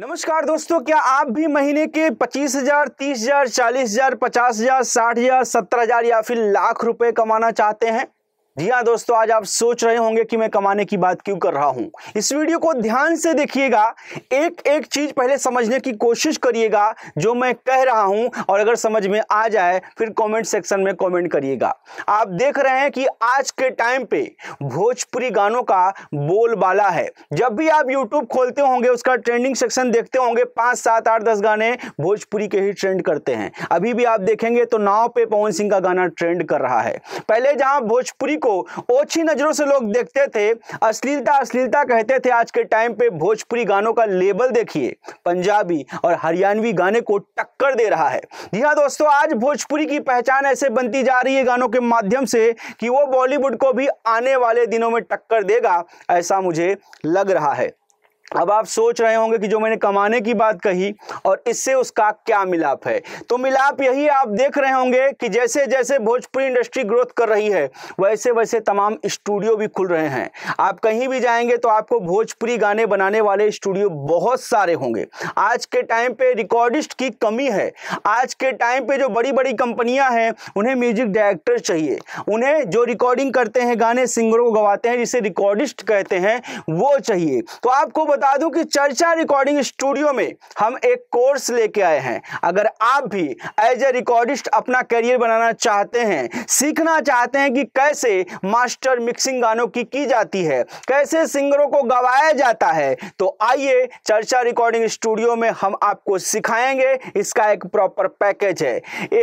नमस्कार दोस्तों क्या आप भी महीने के पच्चीस हजार तीस हजार चालीस हजार पचास हजार साठ हजार सत्तर हजार या फिर लाख रुपए कमाना चाहते हैं जी हाँ दोस्तों आज आप सोच रहे होंगे कि मैं कमाने की बात क्यों कर रहा हूँ इस वीडियो को ध्यान से देखिएगा एक एक चीज पहले समझने की कोशिश करिएगा जो मैं कह रहा हूँ और अगर समझ में आ जाए फिर कमेंट सेक्शन में कमेंट करिएगा आप देख रहे हैं कि आज के टाइम पे भोजपुरी गानों का बोलबाला है जब भी आप यूट्यूब खोलते होंगे उसका ट्रेंडिंग सेक्शन देखते होंगे पांच सात आठ दस गाने भोजपुरी के ही ट्रेंड करते हैं अभी भी आप देखेंगे तो नाव पे पवन सिंह का गाना ट्रेंड कर रहा है पहले जहां भोजपुरी को को ओछी नजरों से लोग देखते थे अश्लीलता अश्लीलता कहते थे आज के टाइम पे भोजपुरी गानों का लेबल देखिए पंजाबी और हरियाणवी गाने को टक्कर दे रहा है जी हाँ दोस्तों आज भोजपुरी की पहचान ऐसे बनती जा रही है गानों के माध्यम से कि वो बॉलीवुड को भी आने वाले दिनों में टक्कर देगा ऐसा मुझे लग रहा है अब आप सोच रहे होंगे कि जो मैंने कमाने की बात कही और इससे उसका क्या मिलाप है तो मिलाप यही आप देख रहे होंगे कि जैसे जैसे भोजपुरी इंडस्ट्री ग्रोथ कर रही है वैसे वैसे तमाम स्टूडियो भी खुल रहे हैं आप कहीं भी जाएंगे तो आपको भोजपुरी गाने बनाने वाले स्टूडियो बहुत सारे होंगे आज के टाइम पे रिकॉर्डिस्ट की कमी है आज के टाइम पे जो बड़ी बड़ी कंपनियाँ हैं उन्हें म्यूजिक डायरेक्टर चाहिए उन्हें जो रिकॉर्डिंग करते हैं गाने सिंगरों को गवाते हैं जिसे रिकॉर्डिस्ट कहते हैं वो चाहिए तो आपको बता दूं कि चर्चा रिकॉर्डिंग स्टूडियो में हम एक कोर्स लेके आए हैं अगर आप भी एज ए रिकॉर्डिस्ट अपना करियर बनाना चाहते हैं सीखना चाहते हैं कि कैसे मास्टर मिक्सिंग गानों की की जाती है कैसे सिंगरों को गवाया जाता है तो आइए चर्चा रिकॉर्डिंग स्टूडियो में हम आपको सिखाएंगे इसका एक प्रॉपर पैकेज है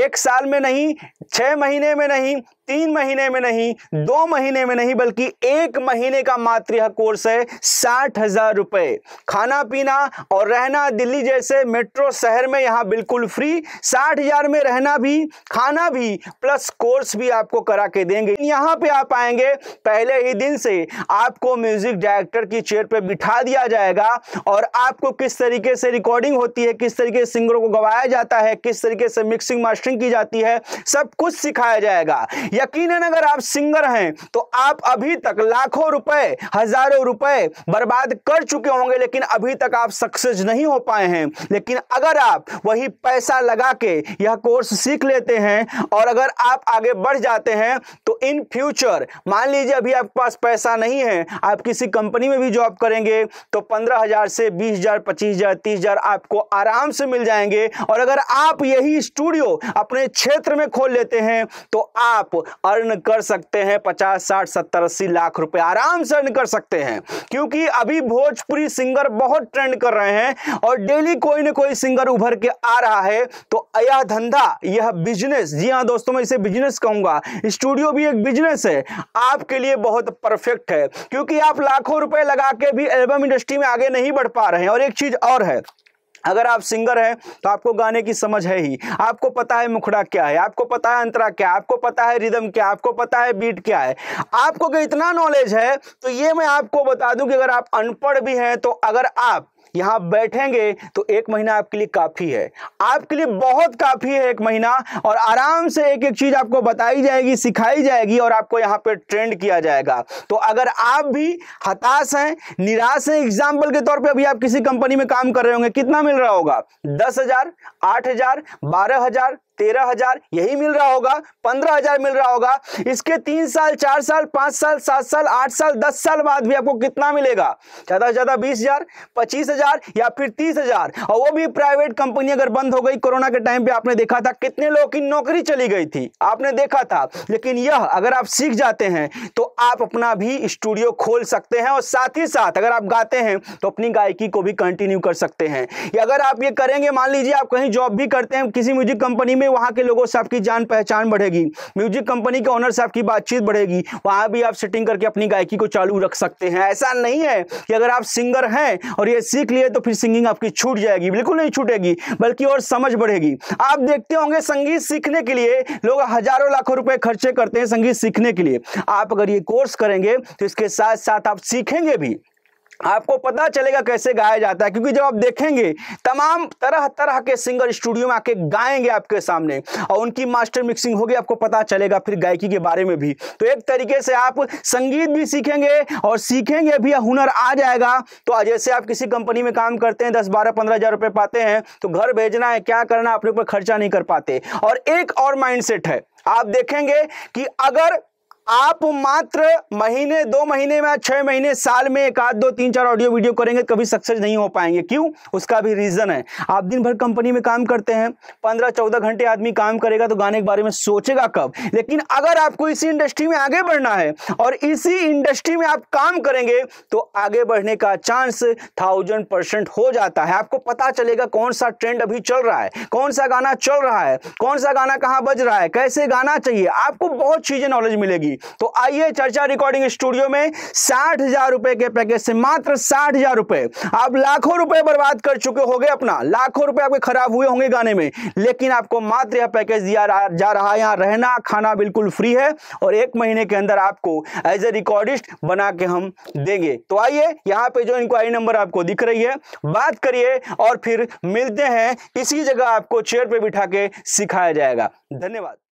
एक साल में नहीं छः महीने में नहीं तीन महीने में नहीं दो महीने में नहीं बल्कि एक महीने का मात्र यह कोर्स है साठ हजार रुपए खाना पीना और रहना दिल्ली जैसे मेट्रो शहर में यहां बिल्कुल फ्री साठ हजार में रहना भी खाना भी प्लस कोर्स भी आपको करा के देंगे यहां पे आप आएंगे पहले ही दिन से आपको म्यूजिक डायरेक्टर की चेयर पे बिठा दिया जाएगा और आपको किस तरीके से रिकॉर्डिंग होती है किस तरीके से सिंगरों को गवाया जाता है किस तरीके से मिक्सिंग मास्टरिंग की जाती है सब कुछ सिखाया जाएगा यकीनन अगर आप सिंगर हैं तो आप अभी तक लाखों रुपए हजारों रुपए बर्बाद कर चुके होंगे लेकिन अभी तक आप सक्सेस नहीं हो पाए हैं लेकिन अगर आप वही पैसा लगा के यह कोर्स सीख लेते हैं और अगर आप आगे बढ़ जाते हैं तो इन फ्यूचर मान लीजिए अभी आपके पास पैसा नहीं है आप किसी कंपनी में भी जॉब करेंगे तो पंद्रह हजार से बीस हजार पच्चीस हजार तीस हजार आपको आराम से मिल जाएंगे और अगर आप यही स्टूडियो अपने क्षेत्र में खोल लेते हैं तो आप अर्न कर सकते हैं पचास साठ सत्तर अस्सी लाख रुपए आराम से अर्न कर सकते हैं क्योंकि अभी भोजपुरी सिंगर बहुत ट्रेंड कर रहे हैं और डेली कोई ना कोई सिंगर उभर के आ रहा है तो यह धंधा यह बिजनेस जी हाँ दोस्तों मैं इसे बिजनेस कहूंगा स्टूडियो भी एक बिजनेस है आपके लिए बहुत परफेक्ट है क्योंकि आप लाखों रुपए लगा के भी एल्बम इंडस्ट्री में आगे नहीं बढ़ पा रहे हैं और एक चीज और है अगर आप सिंगर हैं तो आपको गाने की समझ है ही आपको पता है मुखड़ा क्या है आपको पता है अंतरा क्या है आपको पता है रिदम क्या आपको पता है बीट क्या है आपको अगर इतना नॉलेज है तो ये मैं आपको बता दूं कि अगर आप अनपढ़ भी हैं तो अगर आप यहां बैठेंगे तो एक महीना आपके लिए काफ़ी है आपके लिए बहुत काफ़ी है एक महीना और आराम से एक एक चीज़ आपको बताई जाएगी सिखाई जाएगी और आपको यहां पर ट्रेंड किया जाएगा तो अगर आप भी हताश हैं निराश हैं एग्जाम्पल के तौर पर अभी आप किसी कंपनी में काम कर रहे होंगे कितना मिल रहा होगा दस हज़ार आठ हज़ार बारह हज़ार तेरह हजार यही मिल रहा होगा पंद्रह हजार मिल रहा होगा इसके तीन साल चार साल पांच साल सात साल आठ साल दस साल बाद भी आपको कितना मिलेगा ज्यादा से ज्यादा बीस हजार पच्चीस हजार या फिर तीस हजार और वो भी प्राइवेट कंपनी अगर बंद हो गई कोरोना के टाइम पे आपने देखा था कितने लोगों की नौकरी चली गई थी आपने देखा था लेकिन यह अगर आप सीख जाते हैं तो आप अपना भी स्टूडियो खोल सकते हैं और साथ ही साथ अगर आप गाते हैं तो अपनी गायकी को भी कंटिन्यू कर सकते हैं अगर आप ये करेंगे मान लीजिए आप कहीं जॉब भी करते हैं किसी म्यूजिक कंपनी में में वहां के लोगों से आपकी जान पहचान बढ़ेगी म्यूजिक कंपनी के ऑनर से आपकी बातचीत बढ़ेगी वहां भी आप सेटिंग करके अपनी गायकी को चालू रख सकते हैं ऐसा नहीं है कि अगर आप सिंगर हैं और ये सीख लिए तो फिर सिंगिंग आपकी छूट जाएगी बिल्कुल नहीं छूटेगी बल्कि और समझ बढ़ेगी आप देखते होंगे संगीत सीखने के लिए लोग हजारों लाखों रुपए खर्चे करते हैं संगीत सीखने के लिए आप अगर ये कोर्स करेंगे तो इसके साथ साथ आप सीखेंगे भी आपको पता चलेगा कैसे गाया जाता है क्योंकि जब आप देखेंगे तमाम तरह तरह के सिंगर स्टूडियो में आके गाएंगे आपके सामने और उनकी मास्टर मिक्सिंग होगी आपको पता चलेगा फिर गायकी के बारे में भी तो एक तरीके से आप संगीत भी सीखेंगे और सीखेंगे भी हुनर आ जाएगा तो जैसे आप किसी कंपनी में काम करते हैं दस बारह पंद्रह हज़ार रुपए पाते हैं तो घर भेजना है क्या करना अपने ऊपर खर्चा नहीं कर पाते और एक और माइंड है आप देखेंगे कि अगर आप मात्र महीने दो महीने में छह महीने साल में एक आध दो तीन चार ऑडियो वीडियो करेंगे कभी सक्सेस नहीं हो पाएंगे क्यों उसका भी रीजन है आप दिन भर कंपनी में काम करते हैं पंद्रह चौदह घंटे आदमी काम करेगा तो गाने के बारे में सोचेगा कब लेकिन अगर आपको इसी इंडस्ट्री में आगे बढ़ना है और इसी इंडस्ट्री में आप काम करेंगे तो आगे बढ़ने का चांस थाउजेंड परसेंट हो जाता है आपको पता चलेगा कौन सा ट्रेंड अभी चल रहा है कौन सा गाना चल रहा है कौन सा गाना कहाँ बज रहा है कैसे गाना चाहिए आपको बहुत चीजें नॉलेज मिलेगी होगी तो आइए चर्चा रिकॉर्डिंग स्टूडियो में साठ हजार रुपए के पैकेज से मात्र साठ हजार रुपए आप लाखों रुपए बर्बाद कर चुके होंगे अपना लाखों रुपए आपके खराब हुए होंगे गाने में लेकिन आपको मात्र यह पैकेज दिया जा रहा है यहाँ रहना खाना बिल्कुल फ्री है और एक महीने के अंदर आपको एज ए रिकॉर्डिस्ट बना के हम देंगे तो आइए यहाँ पे जो इंक्वायरी नंबर आपको दिख रही है बात करिए और फिर मिलते हैं इसी जगह आपको चेयर पे बिठा के सिखाया जाएगा धन्यवाद